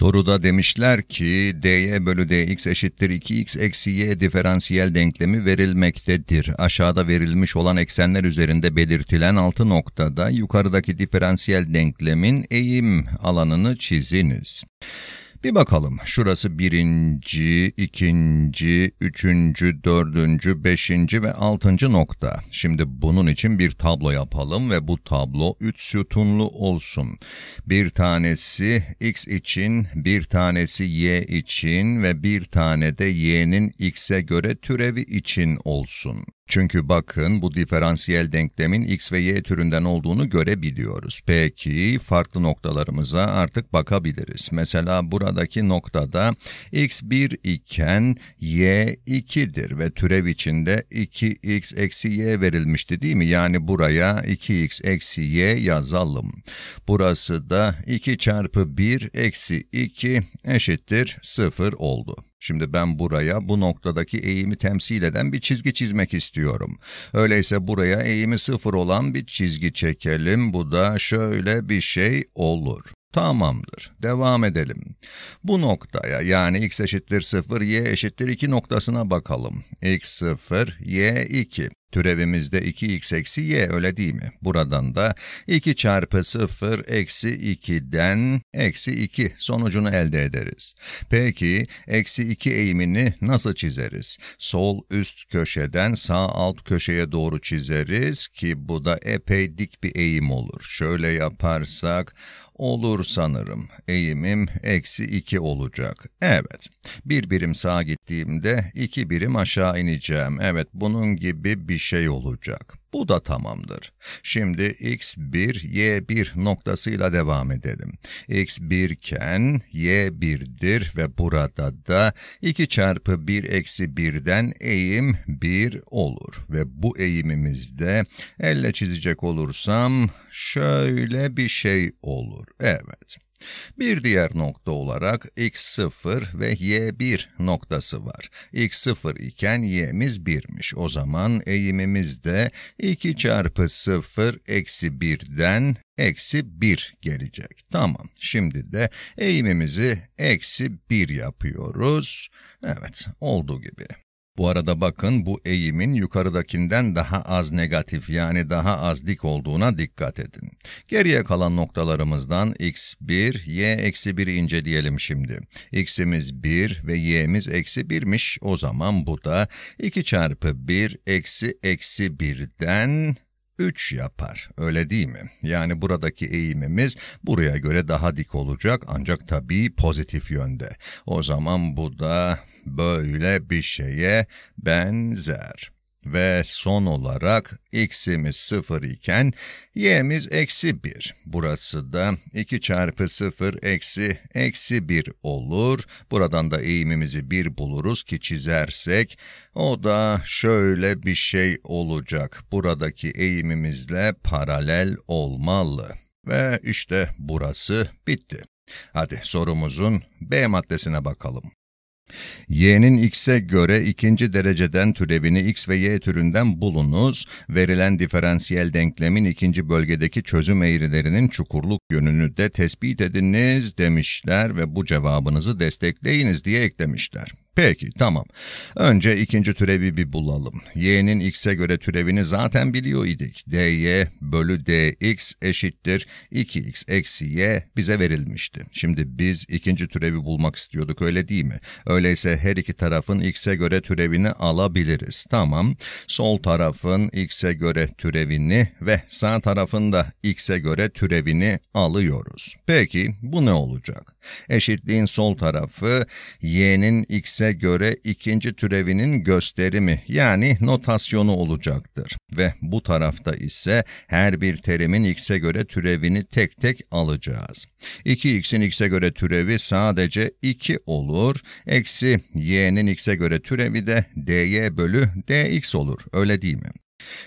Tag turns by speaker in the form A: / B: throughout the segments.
A: Soruda demişler ki dy bölü dx eşittir 2x eksi y diferansiyel denklemi verilmektedir. Aşağıda verilmiş olan eksenler üzerinde belirtilen 6 noktada yukarıdaki diferansiyel denklemin eğim alanını çiziniz. Bir bakalım şurası birinci, ikinci, üçüncü, dördüncü, beşinci ve altıncı nokta. Şimdi bunun için bir tablo yapalım ve bu tablo üç sütunlu olsun. Bir tanesi x için, bir tanesi y için ve bir tane de y'nin x'e göre türevi için olsun. Çünkü bakın bu diferansiyel denklemin x ve y türünden olduğunu görebiliyoruz. Peki farklı noktalarımıza artık bakabiliriz. Mesela buradaki noktada x 1 iken y 2'dir ve türev içinde 2x eksi y verilmişti değil mi? Yani buraya 2x eksi y yazalım. Burası da 2 çarpı 1 eksi 2 eşittir 0 oldu. Şimdi ben buraya bu noktadaki eğimi temsil eden bir çizgi çizmek istiyorum. Öyleyse buraya eğimi 0 olan bir çizgi çekelim. Bu da şöyle bir şey olur. Tamamdır. Devam edelim. Bu noktaya yani x eşittir 0, y eşittir 2 noktasına bakalım. x 0, y 2. Türevimizde 2x eksi y öyle değil mi? Buradan da 2 çarpı 0 eksi 2'den eksi 2 sonucunu elde ederiz. Peki eksi 2 eğimini nasıl çizeriz? Sol üst köşeden sağ alt köşeye doğru çizeriz ki bu da epey dik bir eğim olur. Şöyle yaparsak olur sanırım. Eğimim eksi 2 olacak. Evet. Bir birim sağa gittiğimde iki birim aşağı ineceğim. Evet bunun gibi bir şey olacak. Bu da tamamdır. Şimdi x1, y1 noktasıyla devam edelim. x1 iken y1'dir ve burada da 2 çarpı 1 eksi 1'den eğim 1 olur. Ve bu eğimimizde elle çizecek olursam şöyle bir şey olur. Evet. Bir diğer nokta olarak x0 ve y1 noktası var. x0 iken y'miz 1'miş. O zaman eğimimiz de 2 çarpı 0 eksi 1'den eksi 1 gelecek. Tamam. Şimdi de eğimimizi eksi 1 yapıyoruz. Evet, olduğu gibi. Bu arada bakın bu eğimin yukarıdakinden daha az negatif yani daha az dik olduğuna dikkat edin. Geriye kalan noktalarımızdan x1, y-1'i inceleyelim şimdi. x'imiz 1 ve y'miz eksi 1'miş. O zaman bu da 2 çarpı 1 eksi eksi 1'den 3 yapar. Öyle değil mi? Yani buradaki eğimimiz buraya göre daha dik olacak ancak tabii pozitif yönde. O zaman bu da böyle bir şeye benzer. Ve son olarak x'imiz 0 iken y'miz eksi 1. Burası da 2 çarpı 0 eksi eksi 1 olur. Buradan da eğimimizi 1 buluruz ki çizersek o da şöyle bir şey olacak. Buradaki eğimimizle paralel olmalı. Ve işte burası bitti. Hadi sorumuzun B maddesine bakalım. Y'nin x'e göre ikinci dereceden türevini x ve y türünden bulunuz. Verilen diferansiyel denklemin ikinci bölgedeki çözüm eğrilerinin çukurluk yönünü de tespit ediniz demişler ve bu cevabınızı destekleyiniz diye eklemişler. Peki tamam. Önce ikinci türevi bir bulalım. Y'nin x'e göre türevini zaten biliyor idik. dy bölü dx eşittir 2x eksi y bize verilmişti. Şimdi biz ikinci türevi bulmak istiyorduk öyle değil mi? Öyleyse her iki tarafın x'e göre türevini alabiliriz. Tamam. Sol tarafın x'e göre türevini ve sağ tarafın da x'e göre türevini alıyoruz. Peki bu ne olacak? Eşitliğin sol tarafı y'nin x'e göre ikinci türevinin gösterimi yani notasyonu olacaktır. Ve bu tarafta ise her bir terimin x'e göre türevini tek tek alacağız. 2x'in x'e göre türevi sadece 2 olur. Eksi y'nin x'e göre türevi de dy bölü dx olur. Öyle değil mi?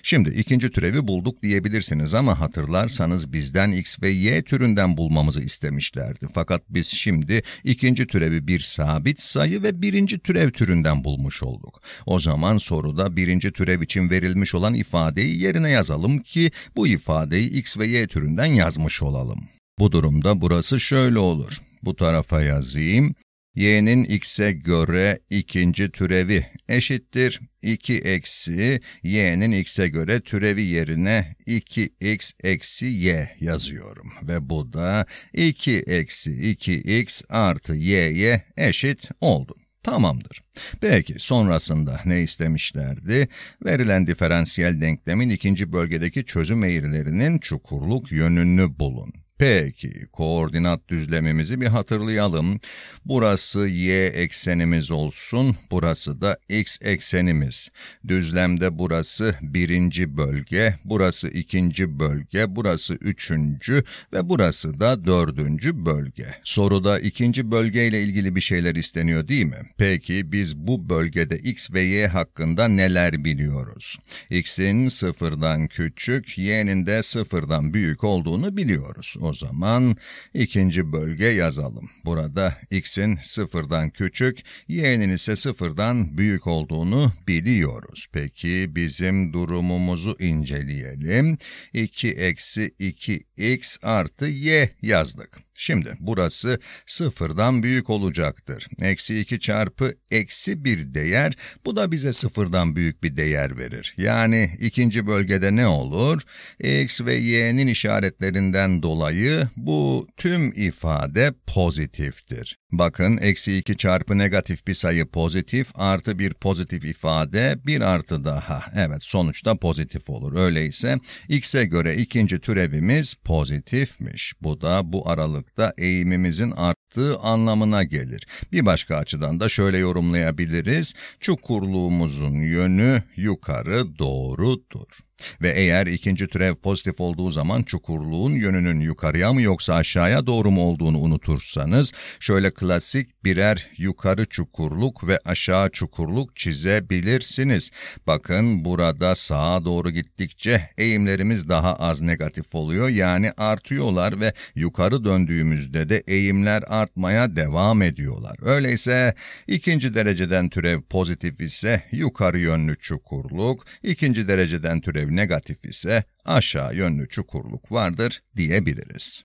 A: Şimdi ikinci türevi bulduk diyebilirsiniz ama hatırlarsanız bizden x ve y türünden bulmamızı istemişlerdi. Fakat biz şimdi ikinci türevi bir sabit sayı ve birinci türev türünden bulmuş olduk. O zaman soruda birinci türev için verilmiş olan ifadeyi yerine yazalım ki bu ifadeyi x ve y türünden yazmış olalım. Bu durumda burası şöyle olur. Bu tarafa yazayım, y'nin x'e göre ikinci türevi eşittir 2 eksi y'nin x'e göre türevi yerine 2x eksi y yazıyorum. Ve bu da 2 eksi 2x artı y'ye eşit oldu. Tamamdır. Peki sonrasında ne istemişlerdi? Verilen diferansiyel denklemin ikinci bölgedeki çözüm eğrilerinin çukurluk yönünü bulun. Peki, koordinat düzlemimizi bir hatırlayalım. Burası y eksenimiz olsun, burası da x eksenimiz. Düzlemde burası birinci bölge, burası ikinci bölge, burası üçüncü ve burası da dördüncü bölge. Soruda ikinci bölgeyle ilgili bir şeyler isteniyor değil mi? Peki, biz bu bölgede x ve y hakkında neler biliyoruz? x'in sıfırdan küçük, y'nin de sıfırdan büyük olduğunu biliyoruz. O o zaman ikinci bölge yazalım. Burada x'in sıfırdan küçük, y'nin ise sıfırdan büyük olduğunu biliyoruz. Peki bizim durumumuzu inceleyelim. 2 eksi 2x artı y yazdık. Şimdi burası sıfırdan büyük olacaktır. Eksi 2 çarpı eksi bir değer, bu da bize sıfırdan büyük bir değer verir. Yani ikinci bölgede ne olur? X ve y'nin işaretlerinden dolayı bu tüm ifade pozitiftir. Bakın eksi 2 çarpı negatif bir sayı pozitif, artı bir pozitif ifade, bir artı daha. Evet sonuçta pozitif olur. Öyleyse x'e göre ikinci türevimiz pozitifmiş. Bu da bu aralıkta eğimimizin arttığı anlamına gelir. Bir başka açıdan da şöyle yorumlayabiliriz. Çukurluğumuzun yönü yukarı doğrudur. Ve eğer ikinci türev pozitif olduğu zaman çukurluğun yönünün yukarıya mı yoksa aşağıya doğru mu olduğunu unutursanız, şöyle klasik birer yukarı çukurluk ve aşağı çukurluk çizebilirsiniz. Bakın burada sağa doğru gittikçe eğimlerimiz daha az negatif oluyor yani artıyorlar ve yukarı döndüğümüzde de eğimler artmaya devam ediyorlar. Öyleyse ikinci dereceden türev pozitif ise yukarı yönlü çukurluk, ikinci dereceden türev türev negatif ise aşağı yönlü çukurluk vardır diyebiliriz.